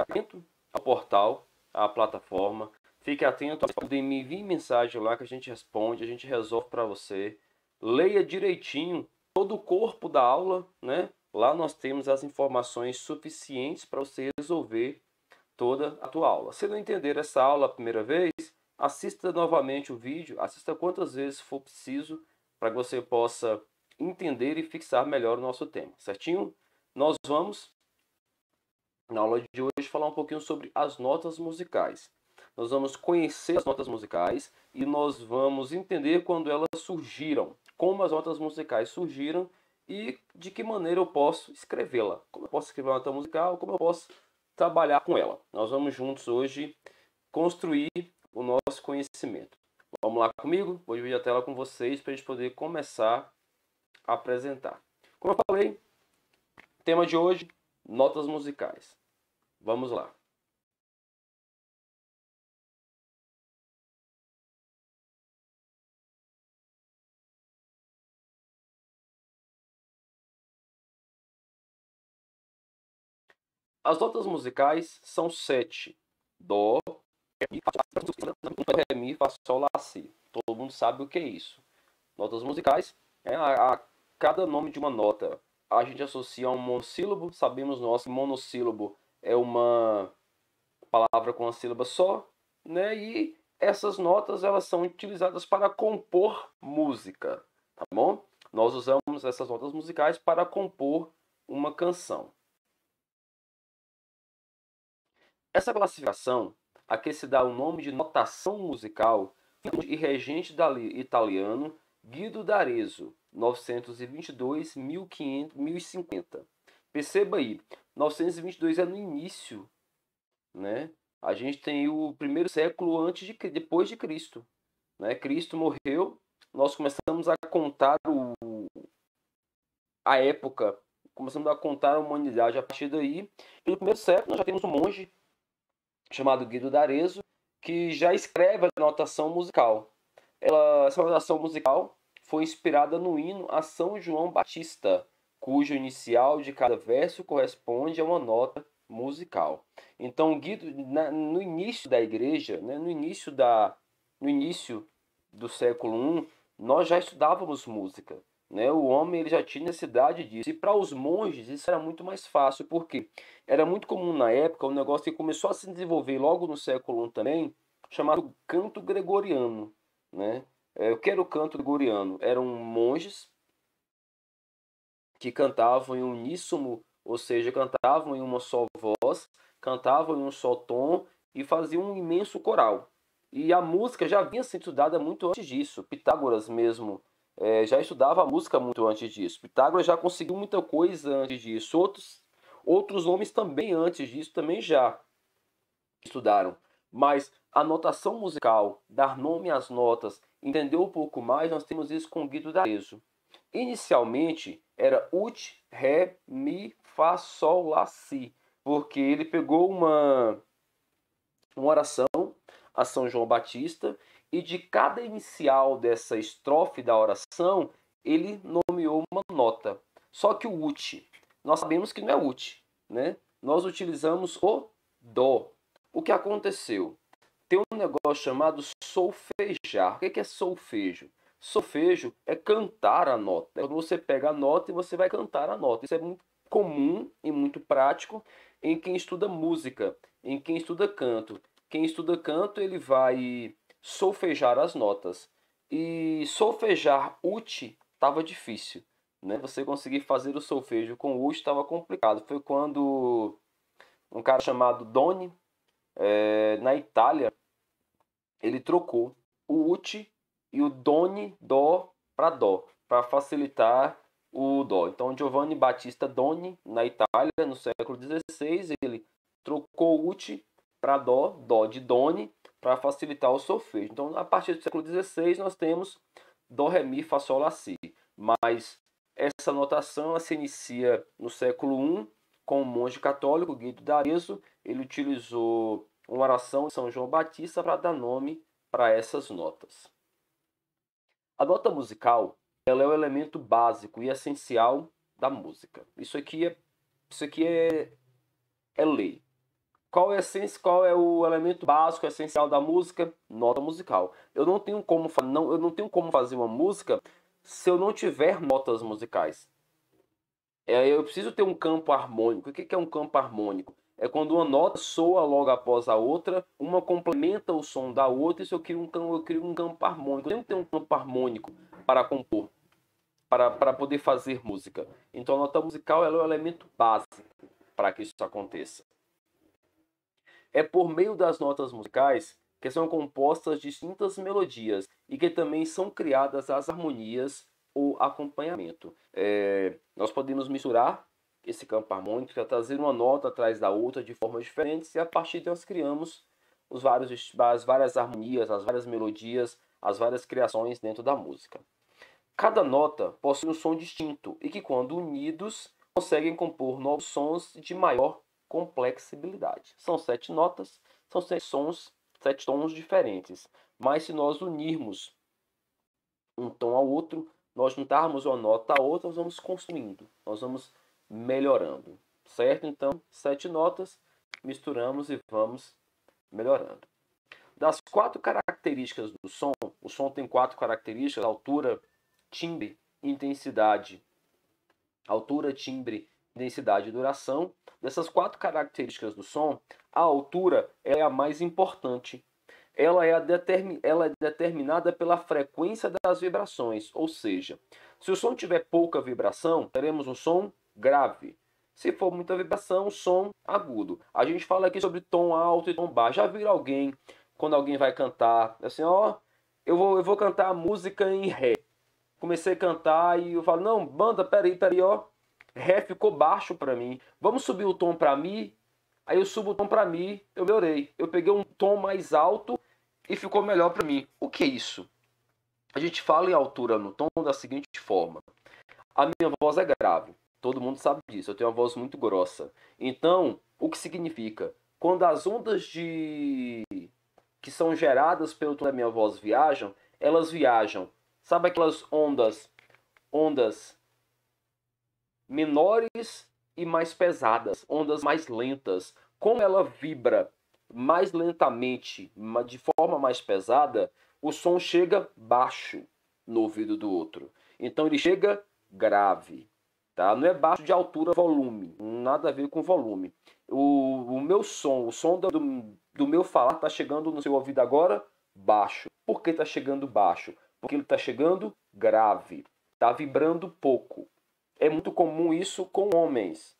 Atento ao portal, à plataforma. Fique atento, podem me enviar mensagem lá que a gente responde, a gente resolve para você. Leia direitinho todo o corpo da aula, né? Lá nós temos as informações suficientes para você resolver toda a tua aula. Se não entender essa aula a primeira vez, assista novamente o vídeo, assista quantas vezes for preciso para que você possa entender e fixar melhor o nosso tema, certinho? Nós vamos na aula de hoje falar um pouquinho sobre as notas musicais. Nós vamos conhecer as notas musicais e nós vamos entender quando elas surgiram, como as notas musicais surgiram e de que maneira eu posso escrevê-la. Como eu posso escrever uma nota musical, como eu posso trabalhar com ela. Nós vamos juntos hoje construir o nosso conhecimento. Vamos lá comigo? Vou dividir a tela com vocês para a gente poder começar a apresentar. Como eu falei, tema de hoje, notas musicais. Vamos lá. As notas musicais são sete. Dó, é Ré, Mi, Fá, Sol, Lá, Si. Todo mundo sabe o que é isso. Notas musicais, é a, a, cada nome de uma nota a gente associa a um monossílabo, sabemos nós que monossílabo é uma palavra com uma sílaba só, né? E essas notas elas são utilizadas para compor música, tá bom? Nós usamos essas notas musicais para compor uma canção. Essa classificação, a que se dá o nome de notação musical, e regente italiano Guido d'Arezzo, 922-1050 Perceba aí, 922 é no início, né? A gente tem o primeiro século antes de depois de Cristo, né? Cristo morreu, nós começamos a contar o, a época, começamos a contar a humanidade a partir daí. no primeiro século nós já temos um monge chamado Guido d'Arezzo que já escreve a notação musical. Ela, essa notação musical foi inspirada no hino a São João Batista, cujo inicial de cada verso corresponde a uma nota musical. Então, Guido, na, no início da igreja, né, no, início da, no início do século I, nós já estudávamos música. Né? O homem ele já tinha necessidade disso. E para os monges isso era muito mais fácil, porque era muito comum na época um negócio que começou a se desenvolver logo no século I também, chamado canto gregoriano. Né? É, o que era o canto gregoriano? Eram monges que cantavam em uníssono, ou seja, cantavam em uma só voz, cantavam em um só tom e faziam um imenso coral. E a música já vinha sendo estudada muito antes disso. Pitágoras mesmo é, já estudava a música muito antes disso. Pitágoras já conseguiu muita coisa antes disso. Outros, outros homens também antes disso também já estudaram. Mas a notação musical, dar nome às notas, entender um pouco mais, nós temos isso com Guido D'Arezzo. Inicialmente era ut, ré, mi, fá, sol, lá, si, porque ele pegou uma, uma oração a São João Batista e de cada inicial dessa estrofe da oração ele nomeou uma nota. Só que o ut, nós sabemos que não é ut, né? Nós utilizamos o dó. O que aconteceu? Tem um negócio chamado solfejar. O que é solfejo? Solfejo é cantar a nota. Né? Quando você pega a nota e você vai cantar a nota. Isso é muito comum e muito prático em quem estuda música, em quem estuda canto. Quem estuda canto, ele vai solfejar as notas. E solfejar ut estava difícil. Né? Você conseguir fazer o solfejo com ut estava complicado. Foi quando um cara chamado Doni, é, na Itália, ele trocou o ut e o Doni Dó para Dó, para facilitar o Dó. Então, Giovanni Battista Doni, na Itália, no século XVI, ele trocou ut para Dó, Dó de Doni, para facilitar o solfejo. Então, a partir do século XVI, nós temos Dó, Ré, Mi, Fá, Sol, Lá, Si. Mas essa notação se inicia no século I, com o um monge católico, Guido d'Arezzo. Ele utilizou uma oração de São João Batista para dar nome para essas notas. A nota musical ela é o um elemento básico e essencial da música. Isso aqui é, isso aqui é, é lei. Qual é, essência, qual é o elemento básico essencial da música? Nota musical. Eu não tenho como, não, eu não tenho como fazer uma música se eu não tiver notas musicais. É, eu preciso ter um campo harmônico. O que é um campo harmônico? é quando uma nota soa logo após a outra, uma complementa o som da outra, e isso eu crio um, eu crio um campo harmônico. Eu tenho que ter um campo harmônico para compor, para, para poder fazer música. Então a nota musical é o elemento básico para que isso aconteça. É por meio das notas musicais que são compostas distintas melodias e que também são criadas as harmonias ou acompanhamento. É, nós podemos misturar esse campo harmônico, é trazer uma nota atrás da outra de formas diferentes e a partir de nós criamos os vários, as várias harmonias, as várias melodias, as várias criações dentro da música. Cada nota possui um som distinto e que, quando unidos, conseguem compor novos sons de maior complexibilidade. São sete notas, são sete sons, sete tons diferentes. Mas se nós unirmos um tom ao outro, nós juntarmos uma nota a outra, nós vamos construindo, nós vamos melhorando, certo? Então, sete notas, misturamos e vamos melhorando. Das quatro características do som, o som tem quatro características: altura, timbre, intensidade, altura, timbre, intensidade e duração. Dessas quatro características do som, a altura é a mais importante. Ela é, determin... ela é determinada pela frequência das vibrações, ou seja, se o som tiver pouca vibração, teremos um som grave. Se for muita vibração, som agudo. A gente fala aqui sobre tom alto e tom baixo. Já viram alguém, quando alguém vai cantar, assim, ó, eu vou, eu vou cantar a música em ré. Comecei a cantar e eu falo, não, banda, peraí, peraí, ó. Ré ficou baixo para mim. Vamos subir o tom para mi? Aí eu subo o tom para mi, eu melhorei. Eu peguei um tom mais alto e ficou melhor para mim. O que é isso? A gente fala em altura no tom da seguinte forma: a minha voz é grave. Todo mundo sabe disso. Eu tenho uma voz muito grossa. Então, o que significa? Quando as ondas de que são geradas pelo tom da minha voz viajam, elas viajam. Sabe aquelas ondas, ondas menores e mais pesadas, ondas mais lentas. Como ela vibra mais lentamente, de forma mais pesada, o som chega baixo no ouvido do outro. Então ele chega grave. Tá? Não é baixo de altura, volume. Nada a ver com volume. O, o meu som, o som do, do meu falar está chegando no seu ouvido agora baixo. Por que está chegando baixo? Porque ele está chegando grave. Está vibrando pouco. É muito comum isso com homens.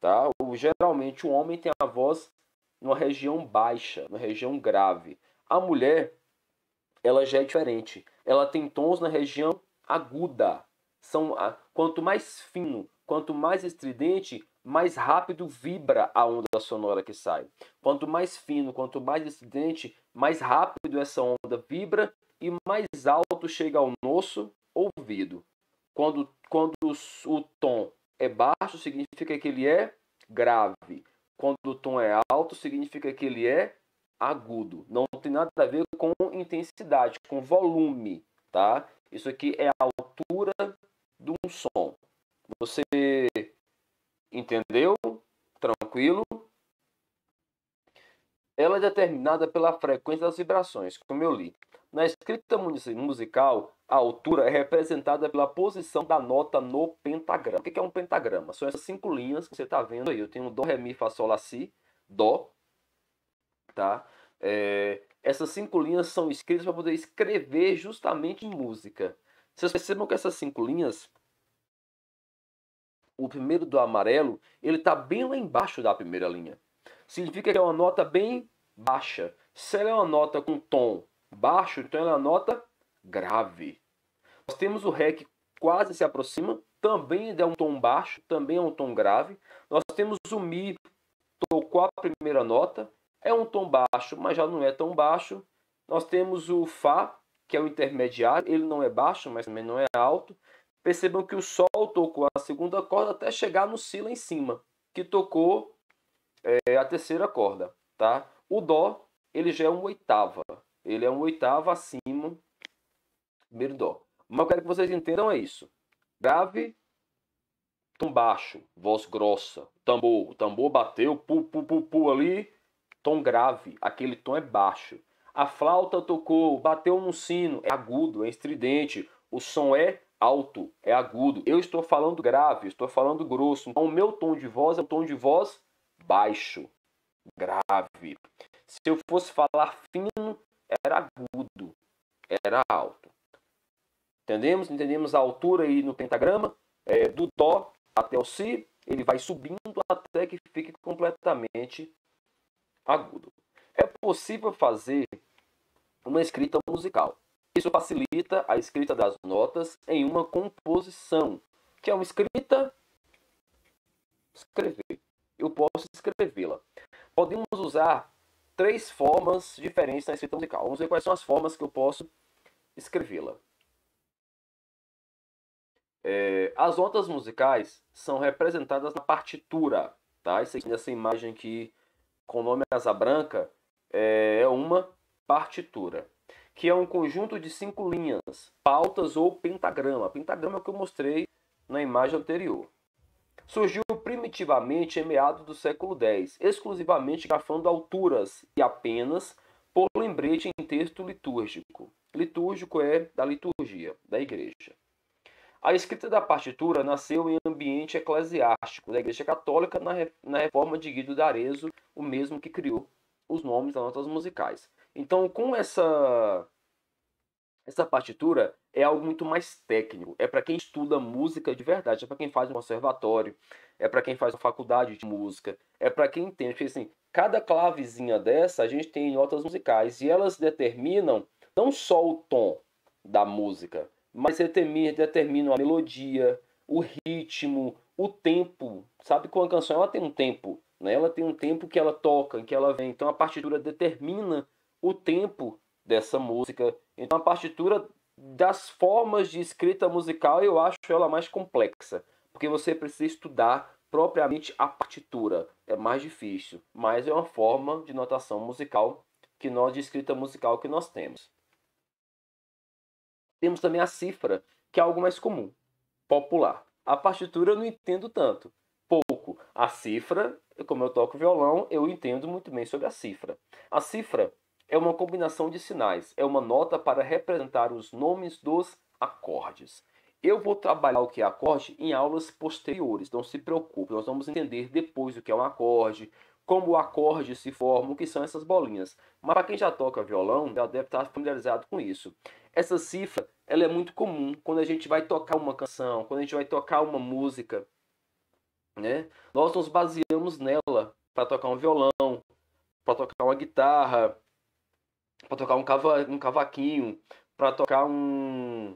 Tá? O, geralmente o homem tem a voz numa região baixa, numa região grave. A mulher, ela já é diferente. Ela tem tons na região aguda são ah, quanto mais fino, quanto mais estridente, mais rápido vibra a onda sonora que sai. Quanto mais fino, quanto mais estridente, mais rápido essa onda vibra e mais alto chega ao nosso ouvido. Quando, quando o tom é baixo, significa que ele é grave. Quando o tom é alto, significa que ele é agudo. Não tem nada a ver com intensidade, com volume, tá? Isso aqui é a altura som. Você entendeu? Tranquilo? Ela é determinada pela frequência das vibrações, como eu li. Na escrita musical, a altura é representada pela posição da nota no pentagrama. O que é um pentagrama? São essas cinco linhas que você está vendo aí. Eu tenho Dó, Ré, Mi, Fá, Sol, Lá, Si, Dó. Tá? É, essas cinco linhas são escritas para poder escrever justamente música. Vocês percebam que essas cinco linhas o primeiro do amarelo, ele está bem lá embaixo da primeira linha. Significa que é uma nota bem baixa. Se ela é uma nota com tom baixo, então ela é uma nota grave. Nós temos o Ré que quase se aproxima, também é um tom baixo, também é um tom grave. Nós temos o Mi, tocou a primeira nota, é um tom baixo, mas já não é tão baixo. Nós temos o Fá, que é o intermediário, ele não é baixo, mas também não é alto. Percebam que o Sol tocou a segunda corda até chegar no Si lá em cima, que tocou é, a terceira corda, tá? O Dó, ele já é uma oitava. Ele é uma oitava acima do primeiro Dó. Mas eu quero que vocês entendam é isso. Grave, tom baixo, voz grossa, tambor. O tambor bateu, pu, pu, pu, pu ali, tom grave. Aquele tom é baixo. A flauta tocou, bateu no sino, é agudo, é estridente. O som é alto, é agudo. Eu estou falando grave, estou falando grosso. Então, o meu tom de voz é um tom de voz baixo, grave. Se eu fosse falar fino, era agudo, era alto. Entendemos? Entendemos a altura aí no pentagrama, é, do Dó até o Si, ele vai subindo até que fique completamente agudo. É possível fazer uma escrita musical. Isso facilita a escrita das notas em uma composição, que é uma escrita escrever. Eu posso escrevê-la. Podemos usar três formas diferentes na escrita musical. Vamos ver quais são as formas que eu posso escrevê-la. É, as notas musicais são representadas na partitura, tá? Essa, imagem aqui com o nome Asa Branca é uma partitura que é um conjunto de cinco linhas, pautas ou pentagrama. Pentagrama é o que eu mostrei na imagem anterior. Surgiu primitivamente em meados do século X, exclusivamente grafando alturas e apenas por lembrete em texto litúrgico. Litúrgico é da liturgia, da igreja. A escrita da partitura nasceu em ambiente eclesiástico da Igreja Católica na, na reforma de Guido d'Arezzo, o mesmo que criou os nomes das notas musicais. Então, com essa essa partitura é algo muito mais técnico, é para quem estuda música de verdade, é para quem faz um conservatório, é para quem faz uma faculdade de música, é para quem entende, porque assim, cada clavezinha dessa a gente tem notas musicais e elas determinam não só o tom da música, mas determinam a melodia, o ritmo, o tempo. Sabe com a canção ela tem um tempo, né? Ela tem um tempo que ela toca, que ela vem. Então a partitura determina o tempo dessa música. Então a partitura das formas de escrita musical eu acho ela mais complexa, porque você precisa estudar propriamente a partitura, é mais difícil, mas é uma forma de notação musical que nós de escrita musical que nós temos. Temos também a cifra, que é algo mais comum, popular. A partitura eu não entendo tanto, pouco. A cifra, como eu toco violão, eu entendo muito bem sobre a cifra. A cifra é uma combinação de sinais, é uma nota para representar os nomes dos acordes. Eu vou trabalhar o que é acorde em aulas posteriores, não se preocupe, nós vamos entender depois o que é um acorde, como o acorde se forma, o que são essas bolinhas. Mas para quem já toca violão, já deve estar familiarizado com isso. Essa cifra ela é muito comum quando a gente vai tocar uma canção, quando a gente vai tocar uma música. Né? Nós nos baseamos nela para tocar um violão, para tocar uma guitarra, para tocar um, cava, um cavaquinho, para tocar um,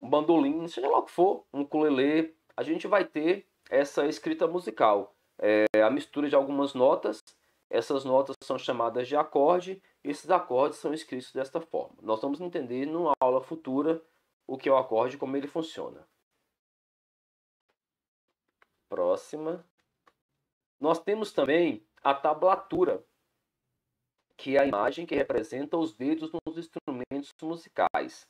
um bandolim, seja lá o que for, um ukulele, a gente vai ter essa escrita musical. É a mistura de algumas notas, essas notas são chamadas de acorde, esses acordes são escritos desta forma. Nós vamos entender numa aula futura o que é o acorde e como ele funciona. Próxima. Nós temos também a tablatura que é a imagem que representa os dedos nos instrumentos musicais.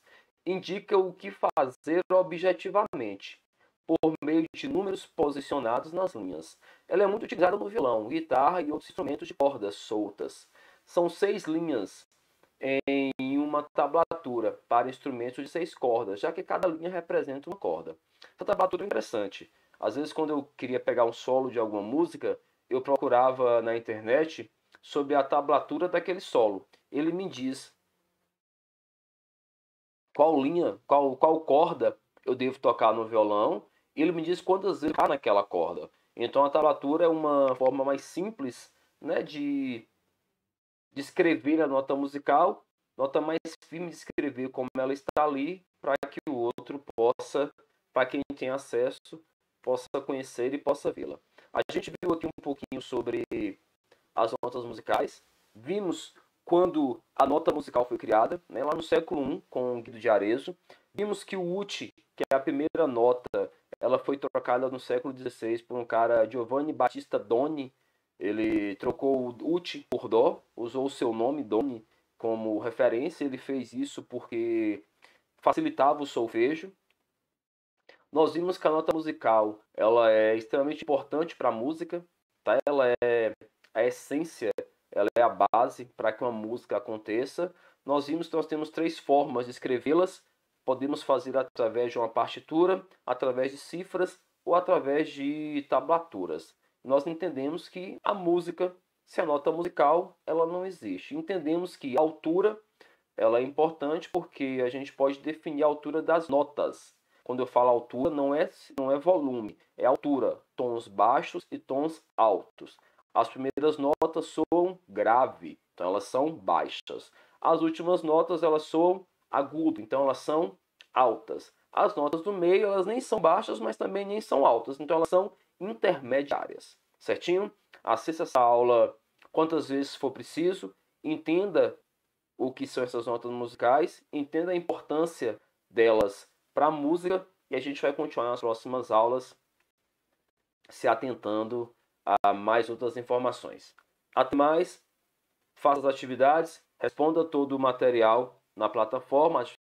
Indica o que fazer objetivamente, por meio de números posicionados nas linhas. Ela é muito utilizada no violão, guitarra e outros instrumentos de cordas soltas. São seis linhas em uma tablatura para instrumentos de seis cordas, já que cada linha representa uma corda. Essa tablatura é interessante. Às vezes, quando eu queria pegar um solo de alguma música, eu procurava na internet sobre a tablatura daquele solo. Ele me diz qual linha, qual, qual corda eu devo tocar no violão. Ele me diz quantas vezes tocar naquela corda. Então a tablatura é uma forma mais simples né, de, de escrever a nota musical, nota mais firme de escrever como ela está ali, para que o outro possa, para quem tem acesso, possa conhecer e possa vê-la. A gente viu aqui um pouquinho sobre as notas musicais. Vimos quando a nota musical foi criada, né, lá no século I, com Guido de Arezzo. Vimos que o ut, que é a primeira nota, ela foi trocada no século XVI por um cara, Giovanni Battista Doni. Ele trocou o ut por dó, usou o seu nome, Doni, como referência. Ele fez isso porque facilitava o solfejo. Nós vimos que a nota musical ela é extremamente importante para a música. Tá? Ela é a essência, ela é a base para que uma música aconteça. Nós vimos que nós temos três formas de escrevê-las. Podemos fazer através de uma partitura, através de cifras ou através de tablaturas. Nós entendemos que a música, se a nota musical, ela não existe. Entendemos que a altura ela é importante porque a gente pode definir a altura das notas. Quando eu falo altura, não é, não é volume, é altura, tons baixos e tons altos. As primeiras notas soam grave, então elas são baixas. As últimas notas elas soam agudo, então elas são altas. As notas do meio elas nem são baixas, mas também nem são altas, então elas são intermediárias. Certinho? Assista essa aula quantas vezes for preciso, entenda o que são essas notas musicais, entenda a importância delas para a música e a gente vai continuar nas próximas aulas se atentando a mais outras informações. Até mais, faça as atividades, responda todo o material na plataforma,